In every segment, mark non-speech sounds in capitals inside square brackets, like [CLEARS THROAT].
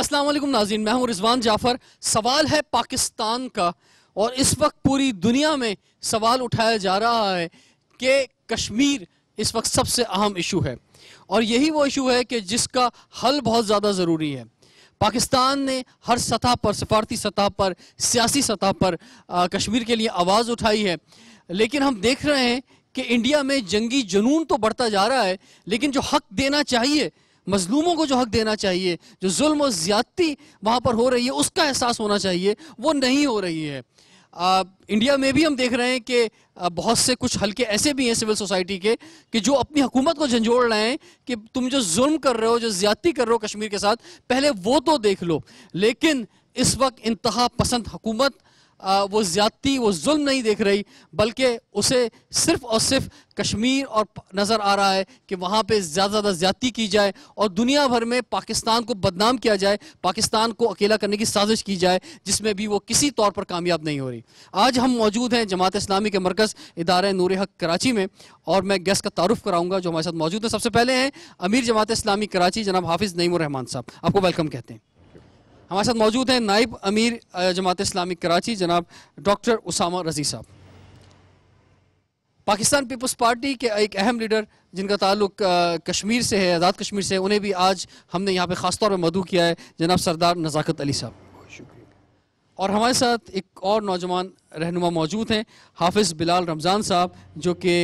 अस्सलाम वालेकुम नाजीन मैं हूं रिजवान जाफ़र सवाल है पाकिस्तान का और इस वक्त पूरी दुनिया में सवाल उठाया जा रहा है कि कश्मीर इस वक्त सबसे अहम इशू है और यही वो इशू है कि जिसका हल बहुत ज़्यादा ज़रूरी है पाकिस्तान ने हर सतह पर सफारती सतह पर सियासी सतह पर आ, कश्मीर के लिए आवाज़ उठाई है लेकिन हम देख रहे हैं कि इंडिया में जंगी जुनून तो बढ़ता जा रहा है लेकिन जो हक देना चाहिए मजलूमों को जो हक देना चाहिए जो जुल्म और ज़्यादती वहाँ पर हो रही है उसका एहसास होना चाहिए वो नहीं हो रही है आ, इंडिया में भी हम देख रहे हैं कि बहुत से कुछ हल्के ऐसे भी हैं सिविल सोसाइटी के कि जो अपनी हुकूमत को झंझोड़ रहे हैं कि तुम जो जुल्म कर रहे हो जो ज्यादती कर रहे हो कश्मीर के साथ पहले वो तो देख लो लेकिन इस वक्त इंतहा पसंद हुकूमत वो ज़्यादती वो जुल्म नहीं देख रही बल्कि उसे सिर्फ और सिर्फ कश्मीर और नज़र आ रहा है कि वहाँ पे ज़्यादा ज़्यादा ज़्यादती की जाए और दुनिया भर में पाकिस्तान को बदनाम किया जाए पाकिस्तान को अकेला करने की साजिश की जाए जिसमें भी वो किसी तौर पर कामयाब नहीं हो रही आज हम मौजूद हैं जमात इस्लामी के मरकज़ इदार नूर हक कराची में और मैं गेस्ट का तारुफ कराऊँगा जो हमारे साथ मौजूद है सबसे पहले हैं अमीर जमात इस्लामी कराची जनाब हाफिज़ नईम रहमान साहब आपको वेलकम कहते हैं हमारे साथ मौजूद हैं नायब अमीर जमात इस्लामी कराची जनाब डॉक्टर उसामा रजी साहब पाकिस्तान पीपल्स पार्टी के एक अहम लीडर जिनका ताल्लुक कश्मीर से है आज़ाद कश्मीर से उन्हें भी आज हमने यहाँ पे ख़ास तौर पर मधु किया है जनाब सरदार नज़ाकत अली साहब और हमारे साथ एक और नौजवान रहनुमा मौजूद हैं हाफिज़ बिलाल रमज़ान साहब जो कि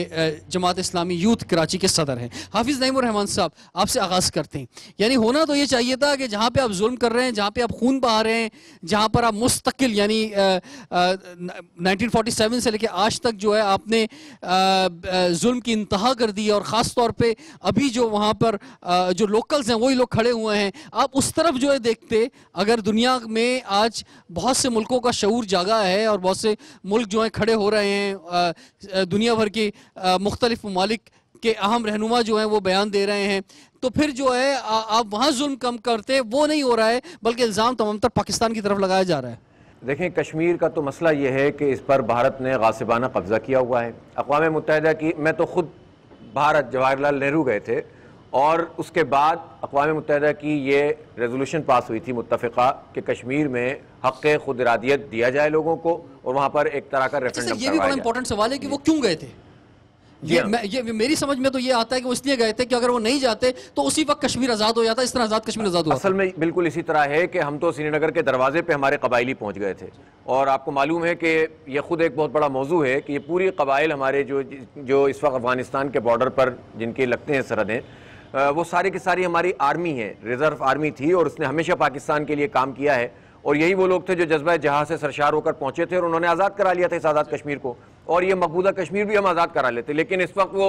जमात इस्लामी यूथ कराची के सदर हैं हाफिज़ रहमान साहब आपसे आगाज़ करते हैं यानी होना तो ये चाहिए था कि जहाँ पे आप जुल्म कर रहे हैं जहाँ पे आप खून बहा रहे हैं जहाँ पर आप मुस्तकिल यानी नाइनटीन फोटी सेवन से लेकर आज तक जो है आपने जुल्म की इंतहा कर दी और ख़ास तौर पर अभी जो वहाँ पर जो लोकल्स हैं वही लोग खड़े हुए हैं आप उस तरफ जो है देखते अगर दुनिया में आज बहुत से मुल्कों का शूर जागा है और बहुत से मुल्क जो हैं खड़े हो रहे हैं दुनिया भर के मुख्तलिफ ममालिक के अहम रहनुमा जो हैं वो बयान दे रहे हैं तो फिर जो है आप वहाँ जुल्म कम करते वो नहीं हो रहा है बल्कि इल्ज़ाम तमाम तर पाकिस्तान की तरफ लगाया जा रहा है देखें कश्मीर का तो मसला ये है कि इस पर भारत ने गासिबाना कब्ज़ा किया हुआ है अकवा मुतहदा की मैं तो ख़ुद भारत जवाहरलाल नेहरू गए थे और उसके बाद अकवा मुत की ये रेजोल्यूशन पास हुई थी मुतफ़ा कि कश्मीर में हक़ खुद इरादियत दिया जाए लोगों को और वहाँ पर एक तरह का रेफरेंडम अच्छा, ये भी बड़ा इंपॉर्टेंट सवाल है कि वो क्यों गए थे ये, मैं, ये मेरी समझ में तो ये आता है कि वो इसलिए गए थे कि अगर वो नहीं जाते तो उसी वक्त कश्मीर आज़ाद हो जाता इस तरह आज़ाद कश्मीर आज़ाद हो असल में बिल्कुल इसी तरह है कि हम तो श्रीनगर के दरवाजे पे हमारे कबाइली पहुंच गए थे और आपको मालूम है कि ये ख़ुद एक बहुत बड़ा मौजू है कि ये पूरी कबाइल हमारे जो जो इस वक्त अफगानिस्तान के बॉर्डर पर जिनके लगते हैं सरहदें वो सारे की सारी हमारी आर्मी है रिजर्व आर्मी थी और उसने हमेशा पाकिस्तान के लिए काम किया है और यही वो लोग थे जो जज्बा जहाँ से सरशार होकर पहुंचे थे और उन्होंने आज़ाद करा लिया था इस आज़ाद कश्मीर को और ये मकबूदा कश्मीर भी हम आज़ाद करा लेते लेकिन इस वक्त वो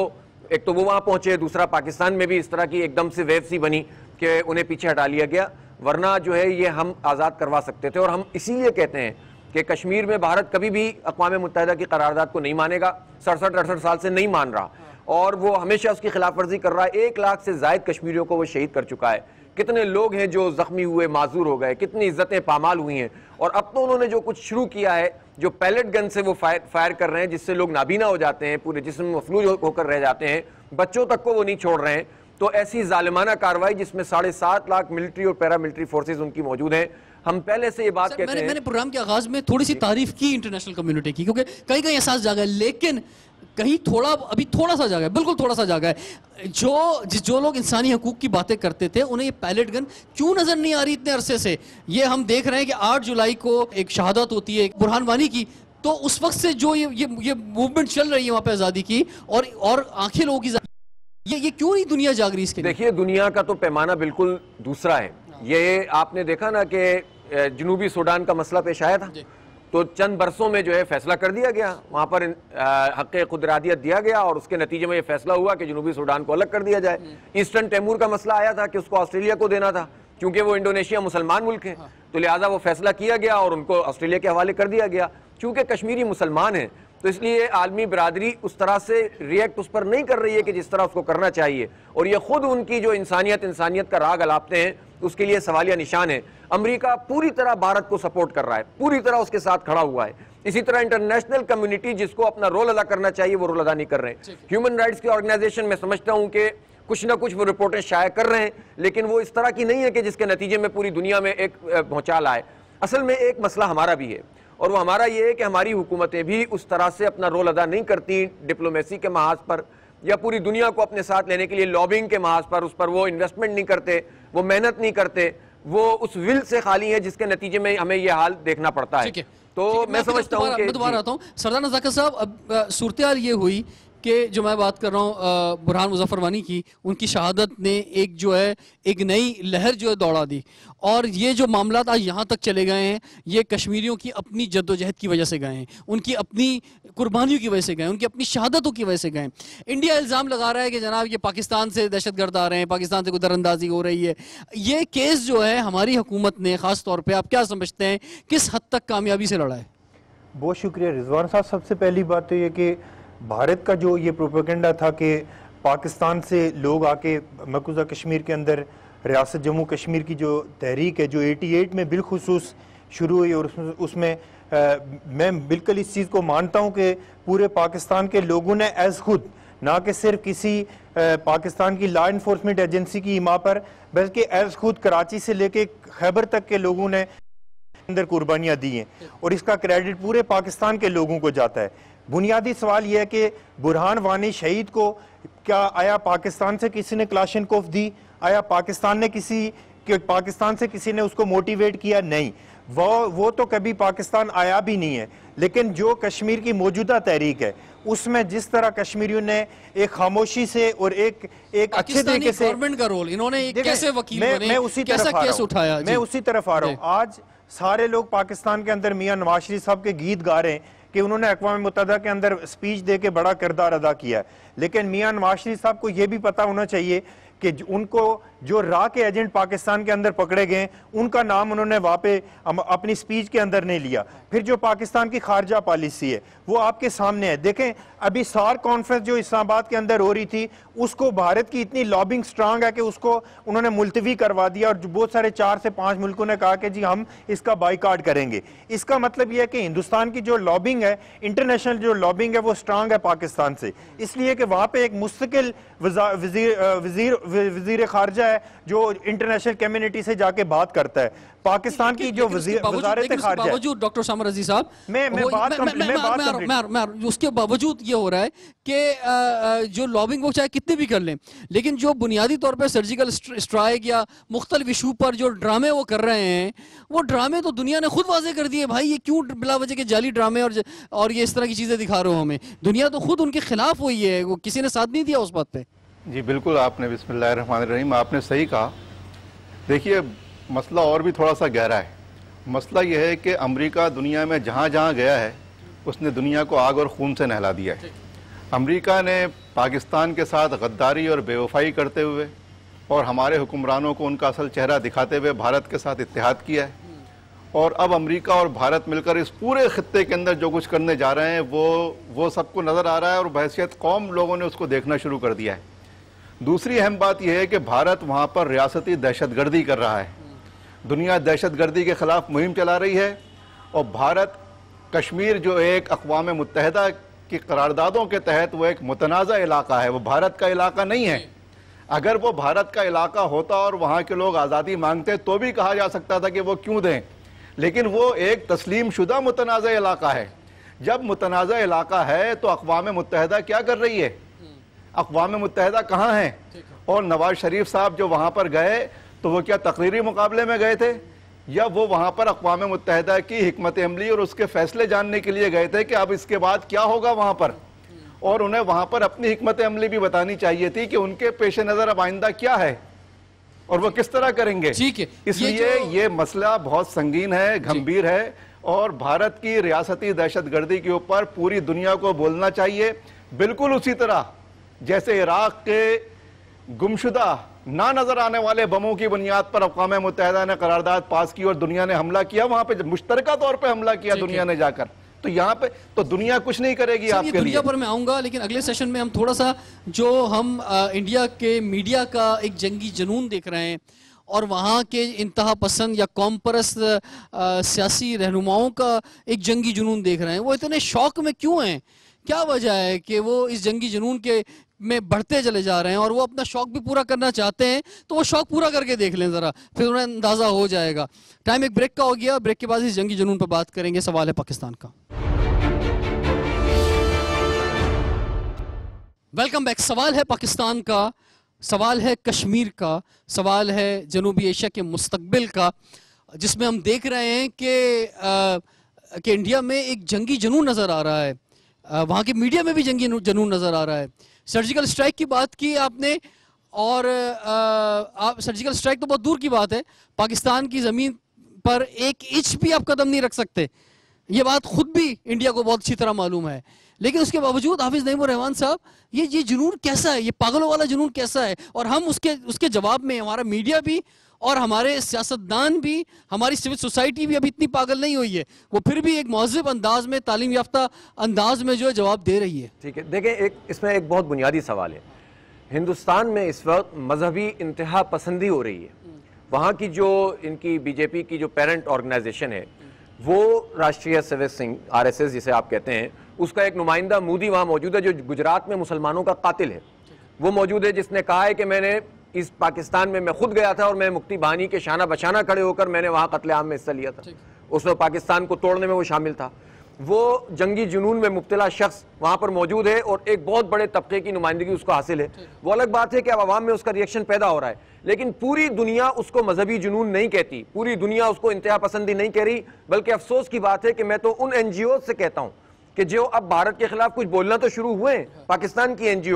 एक तो वो वहाँ पहुंचे दूसरा पाकिस्तान में भी इस तरह की एकदम से वेव सी बनी कि उन्हें पीछे हटा लिया गया वरना जो है ये हम आज़ाद करवा सकते थे और हम इसीलिए कहते हैं कि कश्मीर में भारत कभी भी अकवा मुतहदा की करारदादा को नहीं मानेगा सड़सठ अड़सठ साल से नहीं मान रहा और वो हमेशा उसकी खिलाफ वर्जी कर रहा है एक लाख से जायद कश्मीरियों को वो शहीद कर चुका है कितने लोग हैं जो जख्मी हुए माजूर हो गए कितनी इज्जतें पामाल हुई हैं और अब तो उन्होंने जो कुछ शुरू किया है जो पैलेट गन से वो फायर फायर कर रहे हैं जिससे लोग नाबीना हो जाते हैं पूरे जिसम मफलूज होकर रह जाते हैं बच्चों तक को वो नहीं छोड़ रहे हैं तो ऐसी जालिमाना कार्रवाई जिसमें साढ़े सात लाख मिलिट्री और पैरा मिलिट्री फोर्सेज उनकी मौजूद हैं हम पहले से ये बात कहते मैंने, हैं मैंने प्रोग्राम के आगाज में थोड़ी सी तारीफ की इंटरनेशनल कम्युनिटी की क्योंकि कहीं कहीं एहसास जागा है लेकिन कहीं थोड़ा अभी थोड़ा सा जागा है बिल्कुल थोड़ा सा जागा है जो जो लोग इंसानी हकूक की बातें करते थे उन्हें ये पैलेट गन क्यों नज़र नहीं आ रही इतने अरसे से ये हम देख रहे हैं कि 8 जुलाई को एक शहादत होती है बुरहान वानी की तो उस वक्त से जो ये ये, ये मूवमेंट चल रही है वहाँ पे आज़ादी की और और आंखें लोगों की ये ये क्यों नहीं दुनिया जाग रही इसके देखिए दुनिया का तो पैमाना बिल्कुल दूसरा है हाँ। ये आपने देखा ना कि जनूबी सूडान का मसला पेश आया था तो चंद बरसों में जो है फैसला कर दिया गया वहाँ पर हक खुदरादियत दिया गया और उसके नतीजे में ये फैसला हुआ कि जनूबी सूडान को अलग कर दिया जाए हम्म। ईस्टर्न टैमूर का मसला आया था कि उसको ऑस्ट्रेलिया को देना था क्योंकि वो इंडोनेशिया मुसलमान मुल्क है हाँ। तो लिहाजा वो फैसला किया गया और उनको ऑस्ट्रेलिया के हवाले कर दिया गया चूँकि कश्मीरी मुसलमान है तो इसलिए आलमी बरदरी उस तरह से रिएक्ट उस पर नहीं कर रही है कि जिस तरह उसको करना चाहिए और ये खुद उनकी जो इंसानियत इंसानियत का राग अलापते हैं उसके लिए सवालिया निशान है अमेरिका पूरी तरह भारत को सपोर्ट कर रहा है पूरी तरह उसके साथ खड़ा हुआ है इसी तरह इंटरनेशनल कम्युनिटी जिसको अपना रोल अदा करना चाहिए वो रोल अदा नहीं कर रहे हैं ह्यूमन राइट्स की ऑर्गेनाइजेशन में समझता हूं कि कुछ ना कुछ वो रिपोर्टें शाया कर रहे हैं लेकिन वो इस तरह की नहीं है कि जिसके नतीजे में पूरी दुनिया में एक भौचाल आए असल में एक मसला हमारा भी है और वो हमारा ये है कि हमारी हुकूमतें भी उस तरह से अपना रोल अदा नहीं करती डिप्लोमेसी के महाज पर या पूरी दुनिया को अपने साथ लेने के लिए लॉबिंग के महाज पर उस पर वो इन्वेस्टमेंट नहीं करते वो मेहनत नहीं करते वो उस विल से खाली है जिसके नतीजे में हमें ये हाल देखना पड़ता है तो मैं समझता हूँ दोबारा आता हूँ सरदार नजाकर साहब अब सूरत ये हुई कि जो मैं बात कर रहा हूँ बुरहान मुजफ्फर वानी की उनकी शहादत ने एक जो है एक नई लहर जो है दौड़ा दी और ये जो मामला आज यहाँ तक चले गए हैं ये कश्मीरियों की अपनी जद्दोजहद की वजह से गए हैं उनकी अपनी कुर्बानियों की वजह से गए उनकी अपनी शहादतों की वजह से गए इंडिया इल्ज़ाम लगा रहा है कि जनाब ये पाकिस्तान से दहशतगर्द आ रहे हैं पाकिस्तान से गुदरअंदाजी हो रही है ये केस जो है हमारी हुकूमत ने ख़ास तौर पर आप क्या समझते हैं किस हद तक कामयाबी से लड़ा है बहुत शुक्रिया रिजवान साहब सबसे पहली बात तो ये कि भारत का जो ये प्रोपोगंडा था कि पाकिस्तान से लोग आके मकूजा कश्मीर के अंदर रियासत जम्मू कश्मीर की जो तहरीक है जो 88 में बिलखसूस शुरू हुई और उसमें आ, मैं बिल्कुल इस चीज़ को मानता हूँ कि पूरे पाकिस्तान के लोगों ने एज़ खुद ना कि सिर्फ किसी आ, पाकिस्तान की लॉ इन्फोर्समेंट एजेंसी की इमा पर बल्कि एज़ खुद कराची से लेके खैबर तक के लोगों ने अंदर कुर्बानियाँ दी हैं और इसका क्रेडिट पूरे पाकिस्तान के लोगों को जाता है बुनियादी सवाल यह है कि बुरहान वानी शहीद को क्या आया पाकिस्तान से किसी ने क्लाशन कोफ दी आया पाकिस्तान ने किसी कि पाकिस्तान से किसी ने उसको मोटिवेट किया नहीं वो वो तो कभी पाकिस्तान आया भी नहीं है लेकिन जो कश्मीर की मौजूदा तहरीक है उसमें जिस तरह कश्मीरियों ने एक खामोशी से और एक एक अच्छे तरीके से गवर्नमेंट का रोल इन्होंने कैसे वकील मैं, मैं उसी तरफ आ रहा हूँ मैं उसी तरफ आ रहा हूँ आज सारे लोग पाकिस्तान के अंदर मियाँ नवाज शरीफ साहब के गीत गा रहे हैं कि उन्होंने अकवा मुतहदा के अंदर स्पीच दे के बड़ा किरदार अदा किया है लेकिन मियाँ नवाज शरीफ साहब को यह भी पता होना चाहिए कि उनको जो रा के एजेंट पाकिस्तान के अंदर पकड़े गए उनका नाम उन्होंने वहाँ पे अपनी स्पीच के अंदर नहीं लिया फिर जो पाकिस्तान की खारजा पॉलिसी है वो आपके सामने है देखें अभी सार कॉन्फ्रेंस जो इस्लामाबाद के अंदर हो रही थी उसको भारत की इतनी लॉबिंग स्ट्रांग है कि उसको उन्होंने मुलतवी करवा दिया और बहुत सारे चार से पाँच मुल्कों ने कहा कि जी हम इसका बाईकाट करेंगे इसका मतलब यह है कि हिंदुस्तान की जो लॉबिंग है इंटरनेशनल जो लॉबिंग है वो स्ट्रांग है पाकिस्तान से इसलिए कि वहाँ पर एक मुस्तकिल वजीर वजीर खारजा है जो इंटरनेशनल कम्युनिटी से जाके बात करता है पाकिस्तान की जो वजारत बावजूद डॉक्टर समर अजी साहब मैं उसके बावजूद ये हो रहा है कि जो लॉबिंग वो चाहे कितने भी कर लें लेकिन जो बुनियादी तौर पर सर्जिकल स्ट्राइक या मुख्तल इशू पर जो ड्रामे वो कर रहे हैं वो ड्रामे तो दुनिया ने खुद वाजे कर दिए भाई ये क्यों बिला वजह के जाली ड्रामे और और ये इस तरह की चीज़ें दिखा रहे हो हमें दुनिया तो खुद उनके खिलाफ हुई है वो किसी ने साथ नहीं दिया उस बात पर जी बिल्कुल आपने बिसमीम आपने सही कहा देखिए मसला और भी थोड़ा सा गहरा है मसला यह है कि अमेरिका दुनिया में जहाँ जहाँ गया है उसने दुनिया को आग और खून से नहला दिया है अमेरिका ने पाकिस्तान के साथ गद्दारी और बेवफाई करते हुए और हमारे हुक्मरानों को उनका असल चेहरा दिखाते हुए भारत के साथ इतिहाद किया है और अब अमेरिका और भारत मिलकर इस पूरे खत्े के अंदर जो कुछ करने जा रहे हैं वो वो सबको नज़र आ रहा है और बहसीत कौम लोगों ने उसको देखना शुरू कर दिया है दूसरी अहम बात यह है कि भारत वहाँ पर रियासती दहशतगर्दी कर रहा है दुनिया दहशतगर्दी के ख़िलाफ़ मुहिम चला रही है और भारत कश्मीर जो एक अकवा मुतहदा की करारदादों के तहत वो एक मुतनाज़ इलाका है वो भारत का इलाका नहीं है अगर वो भारत का इलाका होता और वहाँ के लोग आज़ादी मांगते तो भी कहा जा सकता था कि वो क्यों दें लेकिन वो एक तस्लीम शुदा मुतनाज़ इलाका है जब मुतनाज़ इलाका है तो अकवा मुतहदा क्या कर रही है अकवा मुतहदा कहाँ हैं और नवाज शरीफ साहब जो वहाँ पर गए तो वो क्या तकरीरी मुकाबले में गए थे या वो वहाँ पर अकवा मुतहदा की हमत अमली और उसके फैसले जानने के लिए गए थे कि अब इसके बाद क्या होगा वहाँ पर और उन्हें वहाँ पर अपनी हमत अमली भी बतानी चाहिए थी कि उनके पेश नज़र अब आइंदा क्या है और वो किस तरह करेंगे ठीक है इसलिए ये, ये मसला बहुत संगीन है गंभीर है और भारत की रियासती दहशत गर्दी के ऊपर पूरी दुनिया को बोलना चाहिए बिल्कुल उसी तरह जैसे इराक के गुमशुदा ना नजर आने वाले बमों की बुनियाद पर अकवा मुतहदा ने करारदाद पास की और दुनिया ने हमला किया वहां पर मुश्तर तौर पर हमला किया दुनिया ने जाकर तो यहाँ पे तो दुनिया कुछ नहीं करेगी आपके दुनिया लिए। पर मैं आऊंगा लेकिन अगले सेशन में हम थोड़ा सा जो हम आ, इंडिया के मीडिया का एक जंगी जनून देख रहे हैं और वहाँ के इंतहा पसंद या कौम परस्त सियासी रहनुमाओं का एक जंगी जुनून देख रहे हैं वो इतने शौक में क्यों हैं क्या वजह है कि वो इस जंगी जुनून के में बढ़ते चले जा रहे हैं और वो अपना शौक भी पूरा करना चाहते हैं तो वो शौक पूरा करके देख लें ज़रा फिर उन्हें अंदाज़ा हो जाएगा टाइम एक ब्रेक का हो गया ब्रेक के बाद इस जंगी जुनून पर बात करेंगे सवाल है पाकिस्तान का वेलकम बैक सवाल है पाकिस्तान का सवाल है कश्मीर का सवाल है जनूबी एशिया के मुस्तबिल का जिसमें हम देख रहे हैं कि इंडिया में एक जंगी जनून नज़र आ रहा है वहां के मीडिया में भी जंगी जनून नज़र आ रहा है सर्जिकल स्ट्राइक की बात की आपने और आप सर्जिकल स्ट्राइक तो बहुत दूर की बात है पाकिस्तान की ज़मीन पर एक इंच भी आप कदम नहीं रख सकते ये बात खुद भी इंडिया को बहुत अच्छी तरह मालूम है लेकिन उसके बावजूद हाफिज नईम रहमान साहब ये ये जुनून कैसा है ये पागलों वाला जुनून कैसा है और हम उसके उसके जवाब में हमारा मीडिया भी और हमारे सियासतदान भी हमारी सिविल सोसाइटी भी अभी इतनी पागल नहीं हुई है वो फिर भी एक महजब अंदाज में तालीम याफ्ता अंदाज में जो है जवाब दे रही है ठीक है देखें एक इसमें एक बहुत बुनियादी सवाल है हिंदुस्तान में इस वक्त मजहबी इंतहा पसंदी हो रही है वहाँ की जो इनकी बीजेपी की जो पेरेंट ऑर्गेनाइजेशन है वो राष्ट्रीय सिविल सिंह आर एस एस जिसे आप कहते हैं उसका एक नुमाइंदा मोदी वहाँ मौजूद है जो गुजरात में मुसलमानों का कातिल है वो मौजूद है जिसने कहा है कि मैंने इस पाकिस्तान में मैं खुद गया था और मैं मुक्ति बहानी के शाना बशाना खड़े होकर मैंने वहाँ कतलेआम में हिस्सा लिया था उसमें पाकिस्तान को तोड़ने में वो शामिल था वो जंगी जुनून में मुबतला शख्स वहाँ पर मौजूद है और एक बहुत बड़े तबके की नुमाइंदगी उसको हासिल है वो अलग बात है कि अब आवाम में उसका रिएक्शन पैदा हो रहा है लेकिन पूरी दुनिया उसको मजहबी जुनून नहीं कहती पूरी दुनिया उसको इंतहा पसंदी नहीं कह रही बल्कि अफसोस की बात है कि मैं तो उन एन जी ओ से कहता हूँ कि जो अब भारत के खिलाफ कुछ बोलना तो शुरू हुए हैं हाँ। पाकिस्तान की एन जी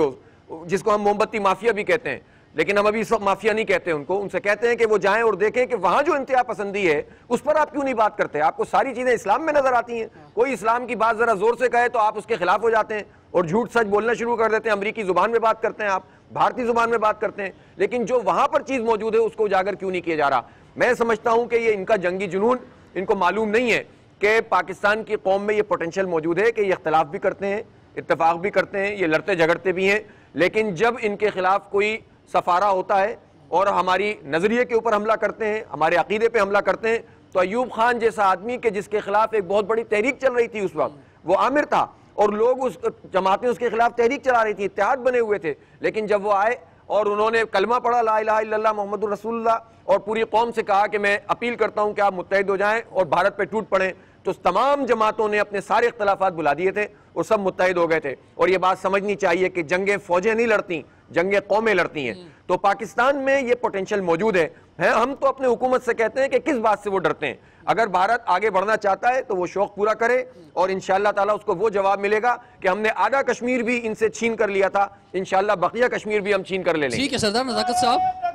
जिसको हम मोमबत्ती माफिया भी कहते हैं लेकिन हम अभी इस वक्त माफिया नहीं कहते उनको उनसे कहते हैं कि वो जाएं और देखें कि वहां जो इंतहा पसंदी है उस पर आप क्यों नहीं बात करते आपको सारी चीजें इस्लाम में नजर आती हैं कोई इस्लाम की बात जरा जोर से कहे तो आप उसके खिलाफ हो जाते हैं और झूठ सच बोलना शुरू कर देते हैं अमरीकी जुबान में बात करते हैं आप भारतीय जुबान में बात करते हैं लेकिन जो वहां पर चीज मौजूद है उसको उजागर क्यों नहीं किया जा रहा मैं समझता हूं कि ये इनका जंगी जुनून इनको मालूम नहीं है कि पाकिस्तान की कौम में ये पोटेंशियल मौजूद है कि ये इख्तलाफ भी करते हैं इतफाक भी करते हैं ये लड़ते झगड़ते भी हैं लेकिन जब इनके खिलाफ कोई सफारा होता है और हमारी नज़रिए के ऊपर हमला करते हैं हमारे अकीदे पे हमला करते हैं तो अयूब खान जैसा आदमी के जिसके खिलाफ एक बहुत बड़ी तहरीक चल रही थी उस वक्त वो आमिर था और लोग उस जमातें उसके खिलाफ तहरीक चला रही थी इतिहाद बने हुए थे लेकिन जब वो आए और उन्होंने कलमा पढ़ा ला मोहम्मद रसूल्ला और पूरी कौम से कहा कि मैं अपील करता हूँ कि आप मुतहद हो जाएँ और भारत पर टूट पड़ें तो तमाम जमातों ने अपने सारे इख्तलाफात बुला दिए थे और सब मुतहद हो गए थे और ये बात समझनी चाहिए कि जंगें फौजें नहीं लड़ती जंगे कौमें लड़ती हैं हम्म। तो पाकिस्तान में ये पोटेंशियल मौजूद है हैं हम तो अपने हुकूमत से कहते हैं कि किस बात से वो डरते हैं अगर भारत आगे बढ़ना चाहता है तो वो शौक पूरा करे और इन ताला उसको वो जवाब मिलेगा कि हमने आधा कश्मीर भी इनसे छीन कर लिया था इन बकिया कश्मीर भी हम छीन कर ले लें ठीक है सरदार नजाकत साहब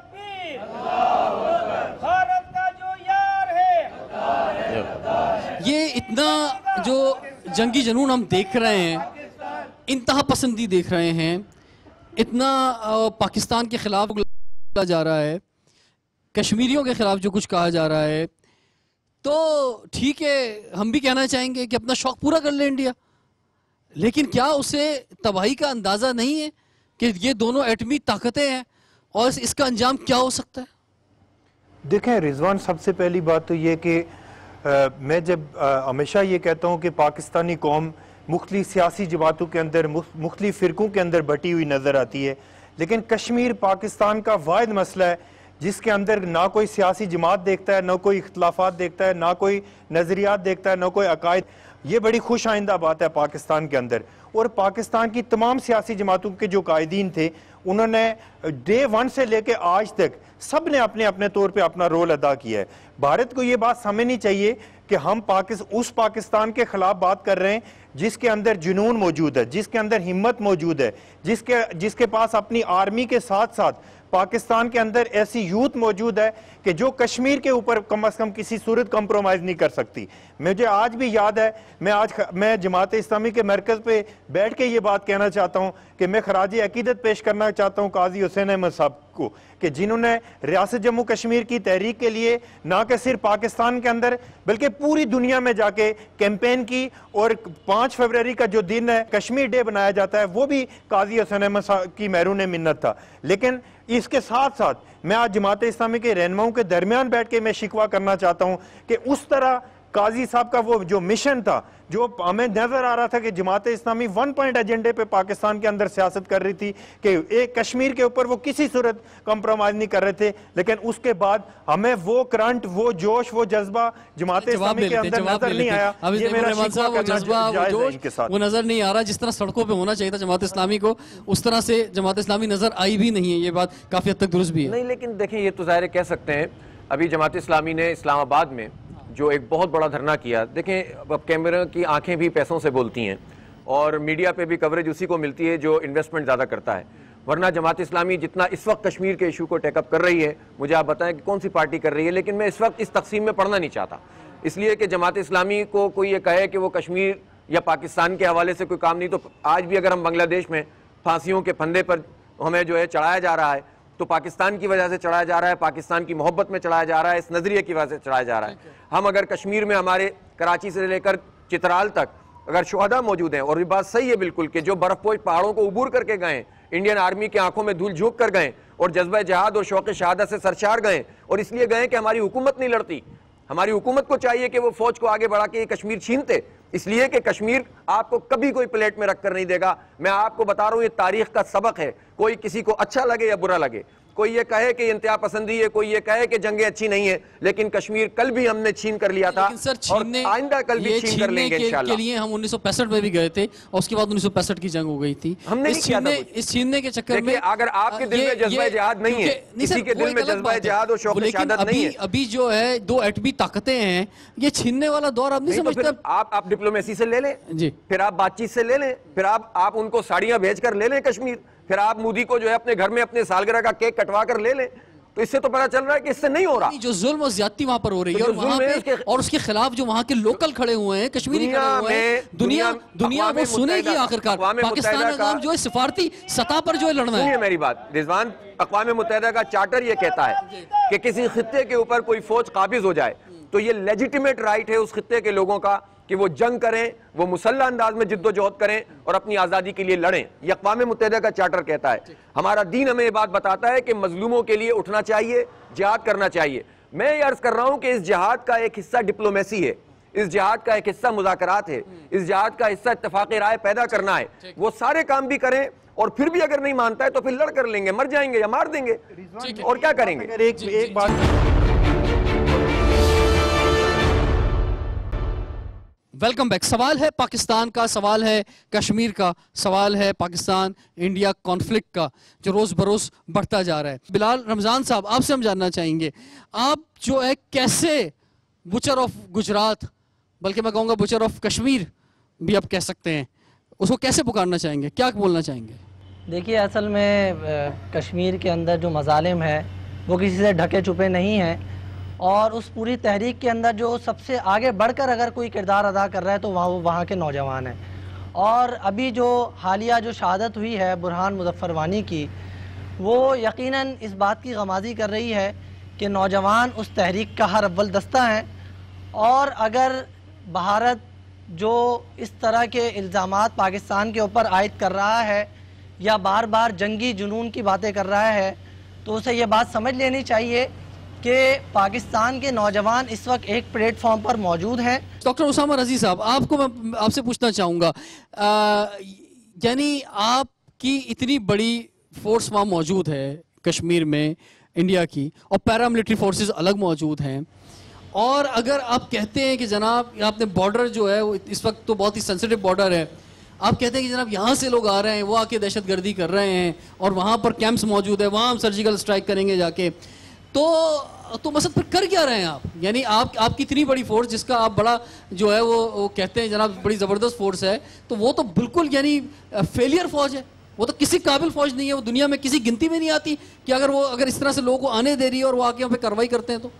ये इतना जो जंगी जनून हम देख रहे हैं इंतहा पसंदी देख रहे हैं इतना पाकिस्तान के ख़िलाफ़ बोला जा रहा है कश्मीरियों के ख़िलाफ़ जो कुछ कहा जा रहा है तो ठीक है हम भी कहना चाहेंगे कि अपना शौक़ पूरा कर ले इंडिया लेकिन क्या उसे तबाही का अंदाज़ा नहीं है कि ये दोनों एटमी ताकतें हैं और इसका अंजाम क्या हो सकता है देखें रिजवान सबसे पहली बात तो ये कि मैं जब हमेशा ये कहता हूँ कि पाकिस्तानी कौम मुख्तलि सियासी जमातों के अंदर मुख्तलि फ़िरकों के अंदर बटी हुई नज़र आती है लेकिन कश्मीर पाकिस्तान का वाद मसला है जिसके अंदर ना कोई सियासी जमात देखता है ना कोई इख्लाफा देखता है ना कोई नज़रियात देखता है ना कोई अकायद ये बड़ी खुश आइंदा बात है पाकिस्तान के अंदर और पाकिस्तान की तमाम सियासी जमातों के जो कायदीन थे उन्होंने डे वन से लेकर आज तक सब ने अपने अपने तौर पर अपना रोल अदा किया है भारत को ये बात समझनी चाहिए कि हम पाकिस उस पाकिस्तान के खिलाफ बात कर रहे हैं जिसके अंदर जुनून मौजूद है जिसके अंदर हिम्मत मौजूद है जिसके जिसके पास अपनी आर्मी के साथ साथ पाकिस्तान के अंदर ऐसी यूथ मौजूद है कि जो कश्मीर के ऊपर कम अज़ कम किसी सूरत कंप्रोमाइज़ नहीं कर सकती मुझे आज भी याद है मैं आज मैं जमात इस्लामी के मरकज़ पे बैठ के ये बात कहना चाहता हूँ कि मैं खराज अकीदत पेश करना चाहता हूँ काजी हुसैन अहमद साहब को कि जिन्होंने रियासत जम्मू कश्मीर की तहरीक के लिए ना कि सिर्फ पाकिस्तान के अंदर बल्कि पूरी दुनिया में जाके कैंपेन की और पाँच फरवरी का जो दिन है कश्मीर डे बनाया जाता है वो भी काजी हुसैन अहमद साहब की महरून मन्नत था लेकिन इसके साथ साथ मैं आज जमात इस्लामी के रहनुमाओं के दरमियान बैठ के मैं शिकवा करना चाहता हूँ कि उस तरह काजी साहब का वो जो मिशन था जो हमें नजर आ रहा था कि जमात इस्लामी वन पॉइंट एजेंडे पे पाकिस्तान के अंदर सियासत कर रही थी कि एक कश्मीर के ऊपर वो किसी सूरत कंप्रोमाइज नहीं कर रहे थे लेकिन उसके बाद हमें वो करंट वो जोश वो जज्बा जमात इस्लामी के अंदर नजर नहीं आया ये मेरा वो जज्बा वो जोश वो नजर नहीं आ रहा जिस तरह सड़कों पर होना चाहिए था जमात इस्लामी को उस तरह से जमात इस्लामी नजर आई भी नहीं है ये बात काफी हद तक दुरुस्त भी है नहीं लेकिन देखें ये तो जाहिर कह सकते हैं अभी जमात इस्लामी ने इस्लामाबाद में जो एक बहुत बड़ा धरना किया देखें अब कैमरे की आंखें भी पैसों से बोलती हैं और मीडिया पे भी कवरेज उसी को मिलती है जो इन्वेस्टमेंट ज़्यादा करता है वरना जमात इस्लामी जितना इस वक्त कश्मीर के इशू को टेकअप कर रही है मुझे आप बताएं कि कौन सी पार्टी कर रही है लेकिन मैं इस वक्त इस तकसीम में पढ़ना नहीं चाहता इसलिए कि जमात इस्लामी को कोई ये कहे कि वो कश्मीर या पाकिस्तान के हवाले से कोई काम नहीं तो आज भी अगर हम बांग्लादेश में फांसीियों के फंदे पर हमें जो है चढ़ाया जा रहा है तो पाकिस्तान की वजह से चढ़ाया जा रहा है पाकिस्तान की मोहब्बत में चढ़ाया जा रहा है इस नज़रिए की वजह से चढ़ाया जा रहा है हम अगर कश्मीर में हमारे कराची से लेकर चित्राल तक अगर शहदा मौजूद हैं और ये बात सही है बिल्कुल कि जो बर्फपोश पहाड़ों को उबूर करके गए इंडियन आर्मी की आंखों में धूल झोंक कर गए और जज्बा जहाद और शौक शहादत से सरचार गए और इसलिए गए कि हमारी हुकूमत नहीं लड़ती हमारी हुकूमत को चाहिए कि वो फौज को आगे बढ़ा के ये कश्मीर छीनते इसलिए कि कश्मीर आपको कभी कोई प्लेट में रखकर नहीं देगा मैं आपको बता रहा हूं ये तारीख का सबक है कोई किसी को अच्छा लगे या बुरा लगे कोई ये कहे कि इंतहा पसंदी है कोई ये कहे कि जंगे अच्छी नहीं है लेकिन कश्मीर कल भी हमने छीन कर लिया था सर छीनने आइंदा कल भी छीन कर लेंगे के, के लिए हम उन्नीस में भी गए थे और उसके बाद उन्नीस की जंग हो गई थी हमने इस छीनने इस छीनने के चक्कर में अगर आपके दिल में जज्बा जहाद नहीं है किसी के दिल में जज्बा जहाद और शौक शहादत नहीं है अभी जो है दो एटमी ताकतें हैं ये छीनने वाला दौर आप नहीं तो समझते आप डिप्लोमेसी से ले लें जी फिर आप बातचीत से ले लें फिर आप आप उनको साड़ियां भेज कर ले लें कश्मीर फिर आप मोदी को जो है अपने घर में अपने सालगिरह का केक कटवा कर ले लें तो इससे तो पता चल रहा है कि इससे नहीं हो रहा जो जुल्म और ज्यादा वहां पर हो रही तो है और वहां पे के, और उसके खिलाफ जो वहां के लोकल खड़े हुए हैं कश्मीरी खड़े हुए हैं दुनिया दुनिया वो सुनेगी आखिरकार पाकिस्तान का जो है सिफारती सतह पर जो है लड़ना है मेरी बात रिजवान अकवा मुतहदा का चार्टर ये कहता है कि किसी खत्े के ऊपर कोई फौज काबिज हो जाए तो ये लेजिटिमेट राइट है उस खत्े के लोगों का कि वो जंग करें वो मुसल्ला अंदाज में जिद्दोजहद करें और अपनी आज़ादी के लिए लड़ें ये अकवा मुतहद का चार्टर कहता है हमारा दीन हमें ये बात बताता है कि मजलूमों के लिए उठना चाहिए जिहाद करना चाहिए मैं ये अर्ज़ कर रहा हूँ कि इस जिहाद का एक हिस्सा डिप्लोमेसी है इस जिहाद का एक हिस्सा मुजाकरात है हम्म। इस जिहाद का हिस्सा इतफाक़ राय पैदा करना है वो सारे काम भी करें और फिर भी अगर नहीं मानता है तो फिर लड़ कर लेंगे मर जाएंगे या मार देंगे और क्या करेंगे एक बात वेलकम बैक सवाल है पाकिस्तान का सवाल है कश्मीर का सवाल है पाकिस्तान इंडिया कॉन्फ्लिक्ट का जो रोज़ बरोज़ बढ़ता जा रहा है बिलाल रमज़ान साहब आपसे हम जानना चाहेंगे आप जो है कैसे बुचर ऑफ गुजरात बल्कि मैं कहूँगा बुचर ऑफ कश्मीर भी आप कह सकते हैं उसको कैसे पुकारना चाहेंगे क्या बोलना चाहेंगे देखिए असल में कश्मीर के अंदर जो मजालिम है वो किसी से ढके छुपे नहीं हैं और उस पूरी तहरीक के अंदर जो सबसे आगे बढ़कर अगर कोई किरदार अदा कर रहा है तो वहाँ वो वहाँ के नौजवान हैं और अभी जो हालिया जो शहादत हुई है बुरहान मुजफ्फर वानी की वो यकीनन इस बात की गमाजी कर रही है कि नौजवान उस तहरीक का हर अव्वल दस्ता है और अगर भारत जो इस तरह के इल्ज़ाम पाकिस्तान के ऊपर आयद कर रहा है या बार बार जंगी जुनून की बातें कर रहा है तो उसे ये बात समझ लेनी चाहिए कि पाकिस्तान के नौजवान इस वक्त एक प्लेटफॉर्म पर मौजूद हैं डॉक्टर उसामा रजी साहब आपको मैं आपसे पूछना चाहूँगा यानी आपकी इतनी बड़ी फोर्स वहाँ मौजूद है कश्मीर में इंडिया की और पैरामिलिट्री फोर्सेस अलग मौजूद हैं और अगर आप कहते हैं कि जनाब आपने बॉर्डर जो है इस वक्त तो बहुत ही सेंसिटिव बॉर्डर है आप कहते हैं कि जनाब यहाँ से लोग आ रहे हैं वो आके दहशत गर्दी कर रहे हैं और वहाँ पर कैंप्स मौजूद है वहाँ हम सर्जिकल स्ट्राइक करेंगे जाके तो तो मसद पर कर क्या रहे हैं आप यानी आप आपकी इतनी बड़ी फोर्स जिसका आप बड़ा जो है वो, वो कहते हैं जनाब बड़ी ज़बरदस्त फोर्स है तो वो तो बिल्कुल यानी फेलियर फौज है वो तो किसी काबिल फौज नहीं है वो दुनिया में किसी गिनती में नहीं आती कि अगर वो अगर इस तरह से लोगों को आने दे रही है और वो आके वहाँ पे कार्रवाई करते हैं तो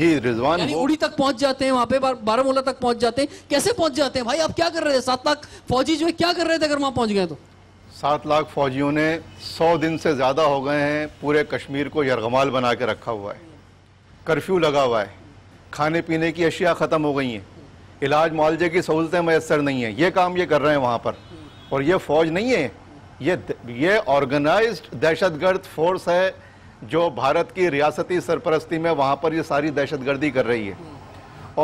जी रिजवान यानी उड़ी तक पहुंच जाते हैं वहां पे बारामूला तक पहुंच जाते हैं कैसे पहुंच जाते हैं भाई आप क्या कर रहे थे सात लाख फौजी जो है क्या कर रहे थे अगर वहां पहुंच गए तो सात लाख फौजियों ने सौ दिन से ज़्यादा हो गए हैं पूरे कश्मीर को यरगमाल बना के रखा हुआ है कर्फ्यू लगा हुआ है खाने पीने की अशिया ख़त्म हो गई हैं इलाज मुआवजे की सहूलतें मैसर नहीं हैं ये काम ये कर रहे हैं वहाँ पर और ये फ़ौज नहीं है ये ये ऑर्गेनाइज दहशत गर्द फोर्स है जो भारत की रियासती सरपरस्ती में वहाँ पर ये सारी दहशत गर्दी कर रही है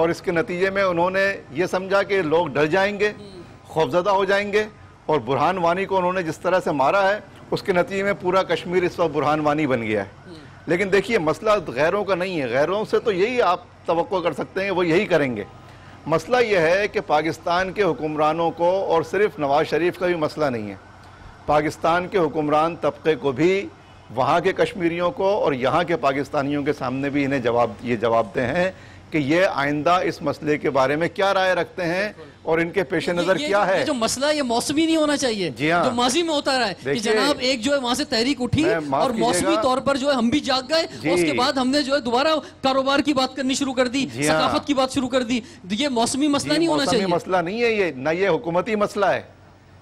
और इसके नतीजे में उन्होंने ये समझा कि लोग डर जाएंगे खौफजदा हो जाएंगे और बुरहान वानी को उन्होंने जिस तरह से मारा है उसके नतीजे में पूरा कश्मीर इस वक्त बुरहान वानी बन गया है हम्म। लेकिन देखिए मसला तो गैरों का नहीं है गैरों से तो यही आप तो कर सकते हैं वो यही करेंगे मसला यह है कि पाकिस्तान के हुक्मरानों को और सिर्फ नवाज शरीफ का भी मसला नहीं है पाकिस्तान के हुक्मरान तबके को भी वहाँ के कश्मीरियों को और यहाँ के पाकिस्तानियों के सामने भी इन्हें जवाब ये जवाब दे हैं कि ये आइंदा इस मसले के बारे में क्या राय रखते हैं और इनके पेश नजर क्या है जो मसला ये मौसमी नहीं होना चाहिए जी हाँ माजी में होता रहा है कि जनाब एक जो है वहाँ से तहरीक उठी और मौसमी तौर पर जो है हम भी जाग गए उसके बाद हमने जो है दोबारा कारोबार की बात करनी शुरू कर दी हाँ। सकाफत की बात शुरू कर दी तो ये मौसमी मसला नहीं होना चाहिए मसला नहीं है ये न ये हुकूमती मसला है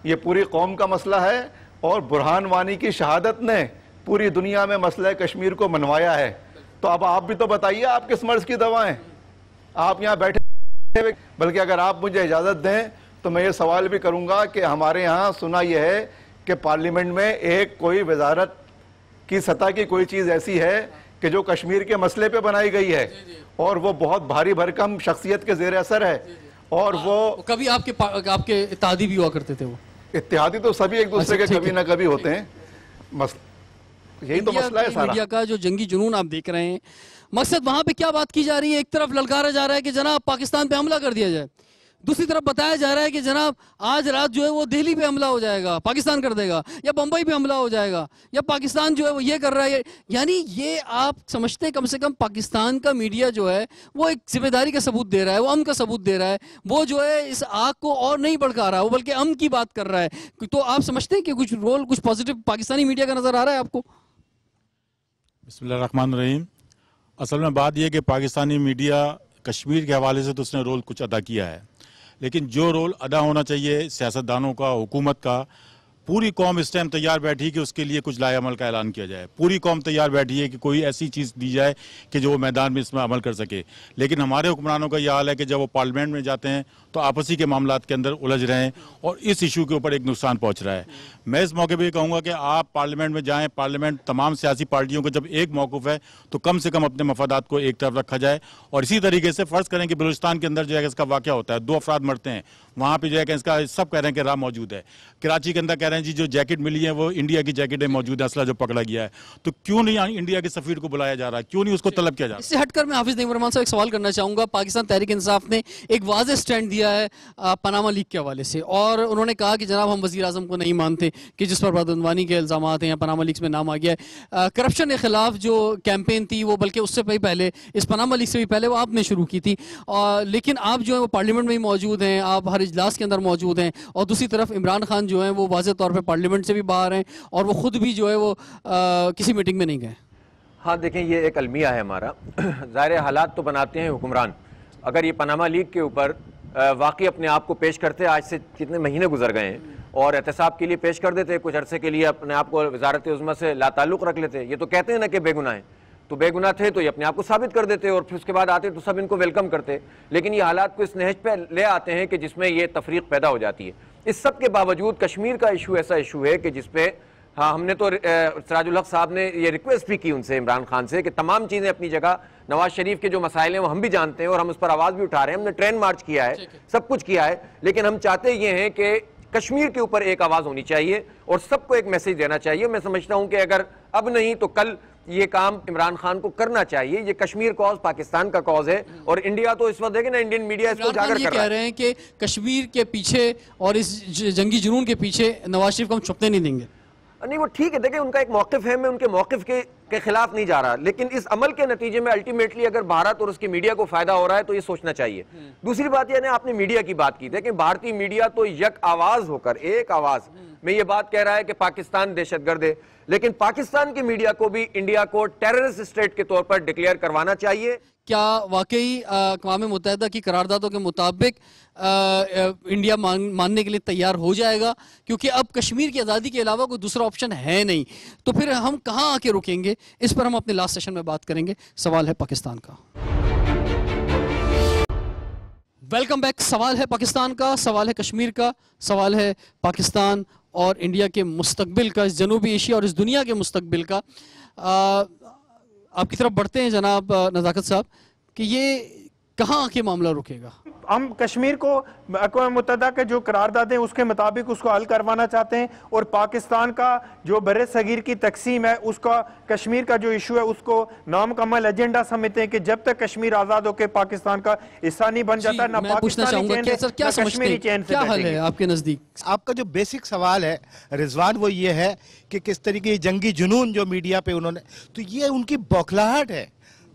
ये पूरी कौम का मसला है और बुरहान वानी की शहादत ने पूरी दुनिया में मसला कश्मीर को मनवाया है तो अब आप भी तो बताइए आप किस मर्ज की दवाएं आप यहाँ बैठे बल्कि अगर आप मुझे इजाज़त दें तो मैं ये सवाल भी करूँगा कि हमारे यहाँ सुना यह है कि पार्लियामेंट में एक कोई वजारत की सतह की कोई चीज़ ऐसी है कि जो कश्मीर के मसले पे बनाई गई है जी जी। और वो बहुत भारी भरकम शख्सियत के जेर असर है जी और आ, वो हाँ, तो कभी आपके आपके इतिहादी भी हुआ करते थे वो इतिहादी तो सभी एक दूसरे अच्छा, के कभी ना कभी होते हैं मस... यही तो मसला है सारा का जो जंगी जुनून आप देख रहे हैं मकसद वहां पे क्या बात की जा रही है एक तरफ ललकारा जा रहा है कि जनाब पाकिस्तान पे हमला कर दिया जाए दूसरी तरफ बताया जा रहा है कि जनाब आज रात जो है वो दिल्ली पे हमला हो जाएगा पाकिस्तान कर देगा या बम्बई पे हमला हो जाएगा या पाकिस्तान जो है वो ये कर रहा है यानी ये आप समझते हैं कम से कम पाकिस्तान का मीडिया जो है वो एक जिम्मेदारी का सबूत दे रहा है वो अम का सबूत दे रहा है वो जो है इस आग को और नहीं भड़का रहा वो बल्कि अम की बात कर रहा है तो आप समझते हैं कि कुछ रोल कुछ पॉजिटिव पाकिस्तानी मीडिया का नज़र आ रहा है आपको बसमीम असल में बात यह कि पाकिस्तानी मीडिया कश्मीर के हवाले से तो उसने रोल कुछ अदा किया है लेकिन जो रोल अदा होना चाहिए सियासतदानों का हुकूमत का पूरी कौम इस टाइम तैयार बैठी कि उसके लिए कुछ लाएमल का ऐलान किया जाए पूरी कौम तैयार बैठी है कि कोई ऐसी चीज़ दी जाए कि जो वो मैदान में इसमें अमल कर सके लेकिन हमारे हुक्मरानों का यह हाल है कि जब वो पार्लियामेंट में जाते हैं तो आपसी के मामला के अंदर उलझ रहे हैं और इस इशू के ऊपर एक नुकसान पहुंच रहा है मैं इस मौके पर ये कहूँगा कि आप पार्लियामेंट में जाए पार्लियामेंट तमाम सियासी पार्टियों को जब एक मौकूफ़ है तो कम से कम अपने मफादात को एक तरफ रखा जाए और इसी तरीके से फ़र्ज़ करें कि बलूचिस्तान के अंदर जो है इसका वाक्य होता है दो अफराद मरते हैं वहाँ पर जो है इसका सब कह रहे हैं कि राह मौजूद है कराची के अंदर कह रहे हैं जी जो जैकेट मिली है वो इंडिया की जैकेट में मौजूद है असला जो पकड़ा गया है तो क्यों नहीं इंडिया के सफीर को बुलाया जा रहा है क्यों नहीं उसको तलब किया जा रहा है हटकर मैं हाफिज़ नहीं एक सवाल करना चाहूँगा पाकिस्तान तहरीक इंसाफ ने एक वाज स्टैंड दिया दिया है पनामा लीक के हवाले से और उन्होंने कहा कि जनाब हम वजी अजम को नहीं मानते कि जिस पर बदनवानी के इल्ज़ाम हैं या पनामा लीक में नाम आ गया है करप्शन के ख़िलाफ़ जो कैंपेन थी वो बल्कि उससे भी पहले इस पनामा लीक से भी पहले वो आपने शुरू की थी और लेकिन आप जो है वो पार्लियामेंट में भी मौजूद हैं आप हर इजलास के अंदर मौजूद हैं और दूसरी तरफ इमरान खान जो है वो वाज तौर पर पार्लियामेंट से भी बाहर हैं और वो ख़ुद भी जो है वो किसी मीटिंग में नहीं गए हाँ देखें ये एक अलमिया है हमारा [CLEARS THROAT] ज़ाहिर हालात तो बनाते हैं हुक्मरान अगर ये पनामा लीग के ऊपर वाकई अपने आप को पेश करते आज से कितने महीने गुजर गए हैं और एहतसाब के लिए पेश कर देते कुछ अरसे के लिए अपने आप को वजारत उजमा से ला तल्लुक़ रख लेते ये तो कहते हैं ना कि बेगुना है तो बेगुना थे तो ये अपने आप को साबित कर देते और फिर उसके बाद आते तो सब इनको वेलकम करते लेकिन ये हालात को इस नहज पर ले आते हैं कि जिसमें ये तफरीक पैदा हो जाती है इस सब के बावजूद कश्मीर का इशू ऐसा इशू है कि जिसपे हाँ हमने तो सराजुल हक साहब ने ये रिक्वेस्ट भी की उनसे इमरान खान से कि तमाम चीज़ें अपनी जगह नवाज शरीफ के जो मसाइल हैं वो हम भी जानते हैं और हम उस पर आवाज़ भी उठा रहे हैं हमने ट्रेन मार्च किया है सब कुछ किया है लेकिन हम चाहते ये हैं कि कश्मीर के ऊपर एक आवाज़ होनी चाहिए और सबको एक मैसेज देना चाहिए मैं समझता हूँ कि अगर अब नहीं तो कल ये काम इमरान खान को करना चाहिए ये कश्मीर कॉज पाकिस्तान का कॉज है और इंडिया तो इस वक्त देखे ना इंडियन मीडिया इसको जाकर कर कह रहे हैं कि कश्मीर के पीछे और इस जंगी जुनून के पीछे नवाज शरीफ को हम छुपने नहीं देंगे नहीं वो ठीक है देखिए उनका एक मौकफ है मैं उनके मौकफ के के खिलाफ नहीं जा रहा लेकिन इस अमल के नतीजे में अल्टीमेटली अगर भारत और उसकी मीडिया को फायदा हो रहा है तो ये सोचना चाहिए हम्म। दूसरी बात यह आपने मीडिया की बात की देखिए भारतीय मीडिया तो यक आवाज होकर एक आवाज में हम्म। ये बात कह रहा है कि पाकिस्तान दहशतगर्द है लेकिन पाकिस्तान की मीडिया को भी इंडिया को टेररिस्ट स्टेट के तौर पर डिक्लेयर करवाना चाहिए क्या वाकई अकवाम मुतहदा की करारदादों के मुताबिक इंडिया मान मानने के लिए तैयार हो जाएगा क्योंकि अब कश्मीर की आज़ादी के अलावा कोई दूसरा ऑप्शन है नहीं तो फिर हम कहाँ आके रुकेंगे इस पर हम अपने लास्ट सेशन में बात करेंगे सवाल है पाकिस्तान का वेलकम बैक सवाल है पाकिस्तान का सवाल है कश्मीर का सवाल है पाकिस्तान और इंडिया के मुस्तबिल का इस जनूबी एशिया और इस दुनिया के मुस्तबिल का आ, आपकी तरफ बढ़ते हैं जनाब नज़ाकत साहब कि ये कहाँ आके मामला रुकेगा हम कश्मीर को अकवा मुतदा के जो करारदादे उसके मुताबिक उसको हल करवाना चाहते हैं और पाकिस्तान का जो बर सगीर की तकसीम है उसका कश्मीर का जो इशू है उसको नामकमल एजेंडा समझते हैं कि जब तक कश्मीर आज़ाद होकर पाकिस्तान का हिस्सा नहीं बन जाता ना पाकिस्तानी चैन क्या, से, क्या कश्मीरी क्या हल है आपके नज़दीक आपका जो बेसिक सवाल है रिजवान वो ये है कि किस तरीके जंगी जुनून जो मीडिया पे उन्होंने तो ये उनकी बौखलाहट है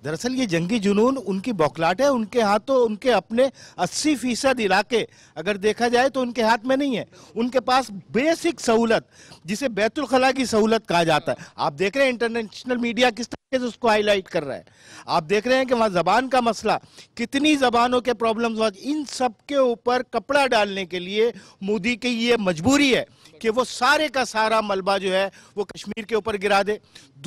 दरअसल ये जंगी जुनून उनकी बौखलाट है उनके हाथ तो उनके अपने 80 फीसद इलाके अगर देखा जाए तो उनके हाथ में नहीं है उनके पास बेसिक सहूलत जिसे बैतुलखला की सहूलत कहा जाता है आप देख रहे हैं इंटरनेशनल मीडिया किस तरीके से उसको हाईलाइट कर रहा है आप देख रहे हैं कि वहाँ जबान का मसला कितनी जबानों के प्रॉब्लम इन सब के ऊपर कपड़ा डालने के लिए मोदी की ये मजबूरी है कि वो सारे का सारा मलबा जो है वो कश्मीर के ऊपर गिरा दे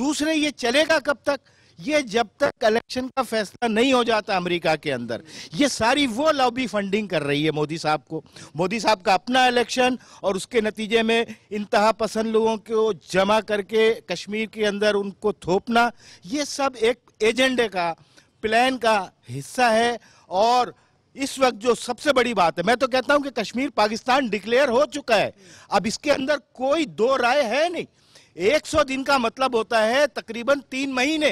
दूसरे ये चलेगा कब तक ये जब तक इलेक्शन का फैसला नहीं हो जाता अमेरिका के अंदर ये सारी वो लॉबी फंडिंग कर रही है मोदी साहब को मोदी साहब का अपना इलेक्शन और उसके नतीजे में इंतहा पसंद लोगों को जमा करके कश्मीर के अंदर उनको थोपना ये सब एक एजेंडे का प्लान का हिस्सा है और इस वक्त जो सबसे बड़ी बात है मैं तो कहता हूं कि कश्मीर पाकिस्तान डिक्लेयर हो चुका है अब इसके अंदर कोई दो राय है नहीं 100 दिन का मतलब होता है तकरीबन तीन महीने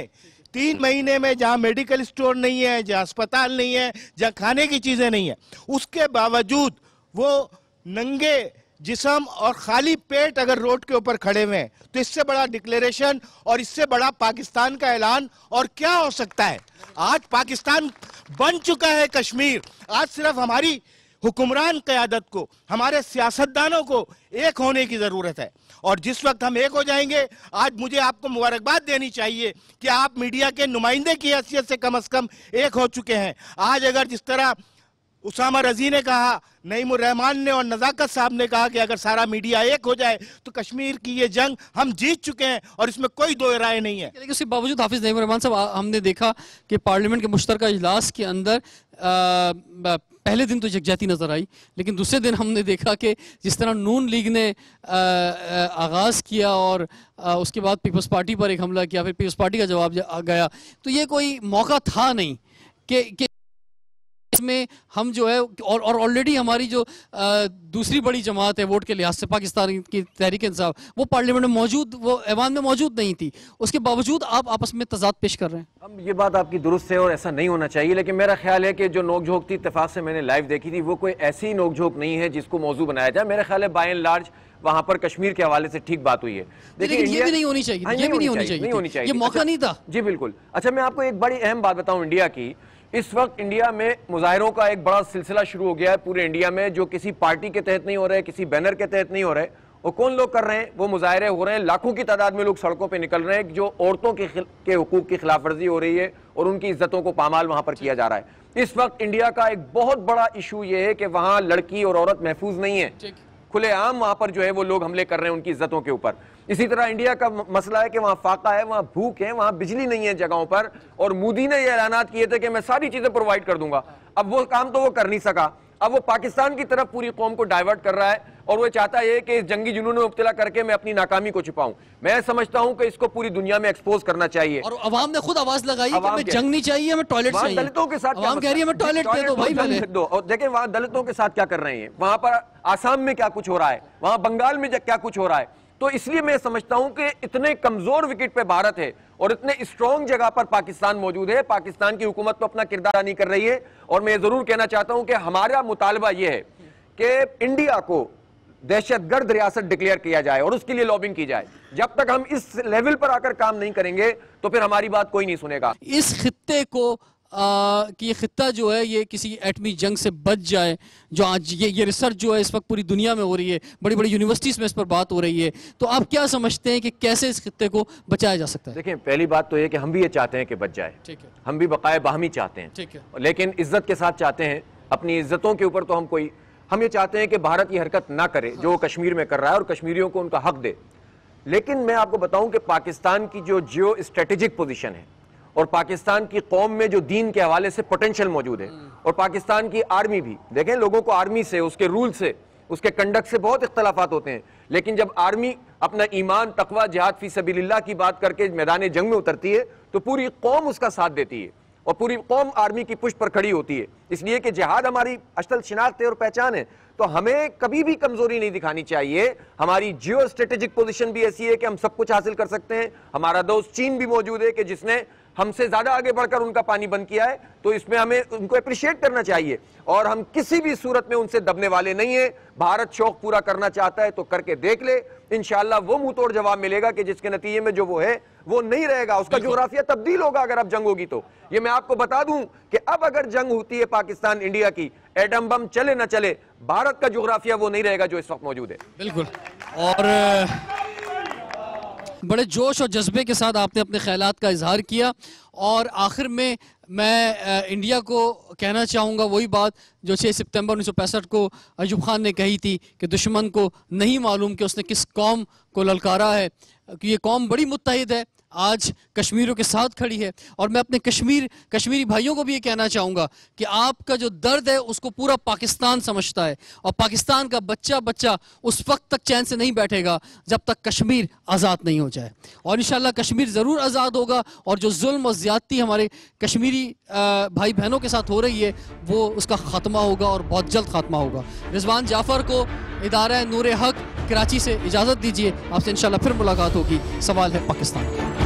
तीन महीने में जहाँ मेडिकल स्टोर नहीं है जहाँ अस्पताल नहीं है जहाँ खाने की चीज़ें नहीं है उसके बावजूद वो नंगे जिसम और खाली पेट अगर रोड के ऊपर खड़े हुए हैं तो इससे बड़ा डिक्लेरेशन और इससे बड़ा पाकिस्तान का ऐलान और क्या हो सकता है आज पाकिस्तान बन चुका है कश्मीर आज सिर्फ हमारी हुक्मरान क़्यादत को हमारे सियासतदानों को एक होने की ज़रूरत है और जिस वक्त हम एक हो जाएंगे आज मुझे आपको मुबारकबाद देनी चाहिए कि आप मीडिया के नुमाइंदे की हैसियत से कम अज़ कम एक हो चुके हैं आज अगर जिस तरह उसामा रजी ने कहा नईम रहमान ने और नज़ाकत साहब ने कहा कि अगर सारा मीडिया एक हो जाए तो कश्मीर की ये जंग हम जीत चुके हैं और इसमें कोई दो राय नहीं है लेकिन उसके बावजूद हाफिज़ नईम रहमान साहब हमने देखा कि पार्लियामेंट के मुश्तर इजलास के अंदर आ, पहले दिन तो यकजहती नज़र आई लेकिन दूसरे दिन हमने देखा कि जिस तरह नून लीग ने आगाज़ किया और आ, उसके बाद पीपल्स पार्टी पर एक हमला किया फिर पीपल्स पार्टी का जवाब गया तो ये कोई मौका था नहीं कि में हम जो है और और ऑलरेडी हमारी जो आ, दूसरी बड़ी जमात है वोट के लिहाज से पाकिस्तान की तहरीक इंसाफ वो पार्लियामेंट में मौजूद वो ऐवान में मौजूद नहीं थी उसके बावजूद आप आपस में तजाद पेश कर रहे हैं हम ये बात आपकी दुरुस्त है और ऐसा नहीं होना चाहिए लेकिन मेरा ख्याल है कि जो नोकझोंक थी इतफाक से मैंने लाइव देखी थी वो कोई ऐसी नोकझोंक नहीं है जिसको मौजूद बनाया जाए मेरा ख्याल है बाय एंड लार्ज वहां पर कश्मीर के हवाले से ठीक बात हुई है देखिए हाँ, ये भी नहीं होनी चाहिए ये भी नहीं होनी चाहिए ये मौका अच्छा, नहीं था जी बिल्कुल अच्छा मैं आपको एक बड़ी अहम बात बताऊं इंडिया की इस वक्त इंडिया में मुजाहरों का एक बड़ा सिलसिला शुरू हो गया है पूरे इंडिया में जो किसी पार्टी के तहत नहीं हो रहे किसी बैनर के तहत नहीं हो रहे और कौन लोग कर रहे हैं वो मुजाहरे हो रहे हैं लाखों की तादाद में लोग सड़कों पर निकल रहे हैं जो औरतों के के हकूक की खिलाफ वर्जी हो रही है और उनकी इज्जतों को पामाल वहां पर किया जा रहा है इस वक्त इंडिया का एक बहुत बड़ा इशू यह है कि वहां लड़की और औरत महफूज नहीं है खुलेआम वहां पर जो है वो लोग हमले कर रहे हैं उनकी इज्जतों के ऊपर इसी तरह इंडिया का मसला है कि वहां फाका है वहां भूख है वहां बिजली नहीं है जगहों पर और मोदी ने ये ऐलान किए थे कि मैं सारी चीजें प्रोवाइड कर दूंगा अब वो काम तो वो कर नहीं सका अब वो पाकिस्तान की तरफ पूरी कौम को डाइवर्ट कर रहा है और वो चाहता है कि इस जंगी जुनून में मुबतला करके मैं अपनी नाकामी को छुपाऊं मैं समझता हूं कि इसको पूरी दुनिया में एक्सपोज करना चाहिए और अवाम ने खुद आवाज लगाई कि मैं जंग नहीं चाहिए मैं टॉयलेट चाहिए दलितों के साथ कह रही है मैं टॉयलेट दे दो भाई पहले दो और देखें वहां दलितों के साथ क्या कर रहे हैं वहां पर आसाम में क्या कुछ हो रहा है वहां बंगाल में क्या कुछ हो रहा है तो इसलिए मैं समझता हूं कि इतने कमजोर विकेट पे भारत है और इतने स्ट्रॉन्ग जगह पर पाकिस्तान मौजूद है पाकिस्तान की हुकूमत तो अपना किरदार नहीं कर रही है और मैं ज़रूर कहना चाहता हूं कि हमारा मुतालबा यह है कि इंडिया को दहशतगर्द रियासत डिक्लेयर किया जाए और उसके लिए लॉबिंग की जाए जब तक हम इस लेवल पर आकर काम नहीं करेंगे तो फिर हमारी बात कोई नहीं सुनेगा इस खत्े को कि ये ख़त्ता जो है ये किसी एटमी जंग से बच जाए जो आज ये ये रिसर्च जो है इस वक्त पूरी दुनिया में हो रही है बड़ी बड़ी यूनिवर्सिटीज़ में इस पर बात हो रही है तो आप क्या समझते हैं कि कैसे इस खत्ते को बचाया जा सकता है देखें पहली बात तो ये कि हम भी ये चाहते हैं कि बच जाए ठीक है हम भी बकाए बाहमी चाहते हैं ठीक है लेकिन इज्जत के साथ चाहते हैं अपनी इज्जतों के ऊपर तो हम कोई हम ये चाहते हैं कि भारत ये हरकत ना करे जो कश्मीर में कर रहा है और कश्मीरियों को उनका हक दे लेकिन मैं आपको बताऊं कि पाकिस्तान की जो जियो स्ट्रेटेजिक पोजीशन है और पाकिस्तान की कौम में जो दीन के हवाले से पोटेंशियल मौजूद है हम्म। और पाकिस्तान की आर्मी भी देखें लोगों को आर्मी से उसके रूल से उसके कंडक्ट से बहुत इख्तलाफात होते हैं लेकिन जब आर्मी अपना ईमान तकवा जहाद फी सबील्ला की बात करके मैदान जंग में उतरती है तो पूरी कौम उसका साथ देती है और पूरी कौम आर्मी की पुष्ट पर खड़ी होती है इसलिए कि जहाद हमारी असल शिनाख्त है और पहचान है तो हमें कभी भी कमजोरी नहीं दिखानी चाहिए हमारी जियो स्ट्रेटेजिक पोजिशन भी ऐसी है कि हम सब कुछ हासिल कर सकते हैं हमारा दोस्त चीन भी मौजूद है कि जिसने हमसे ज्यादा आगे बढ़कर उनका पानी बंद किया है तो इसमें हमें उनको अप्रिशिएट करना चाहिए और हम किसी भी सूरत में उनसे दबने वाले नहीं है भारत शौक पूरा करना चाहता है तो करके देख ले इनशाला वो मुंह तोड़ जवाब मिलेगा कि जिसके नतीजे में जो वो है वो नहीं रहेगा उसका जोग्राफिया तब्दील होगा अगर अब जंग होगी तो ये मैं आपको बता दूं कि अब अगर जंग होती है पाकिस्तान इंडिया की एटम बम चले ना चले भारत का जोग्राफिया वो नहीं रहेगा जो इस वक्त मौजूद है बिल्कुल और बड़े जोश और जज्बे के साथ आपने अपने ख्याल का इजहार किया और आखिर में मैं इंडिया को कहना चाहूँगा वही बात जो 6 सितंबर उन्नीस को अयूब खान ने कही थी कि दुश्मन को नहीं मालूम कि उसने किस कौम को ललकारा है कि ये कौम बड़ी मुतहद है आज कश्मीरों के साथ खड़ी है और मैं अपने कश्मीर कश्मीरी भाइयों को भी ये कहना चाहूँगा कि आपका जो दर्द है उसको पूरा पाकिस्तान समझता है और पाकिस्तान का बच्चा बच्चा उस वक्त तक चैन से नहीं बैठेगा जब तक कश्मीर आज़ाद नहीं हो जाए और इन कश्मीर ज़रूर आज़ाद होगा और जो जुल्म और ज़्यादती हमारे कश्मीरी भाई बहनों के साथ हो रही है वो उसका खात्मा होगा और बहुत जल्द खात्मा होगा रिजवान जाफ़र को इदारा नूर हक कराची से इजाज़त दीजिए आपसे इन फिर मुलाकात होगी सवाल है पाकिस्तान का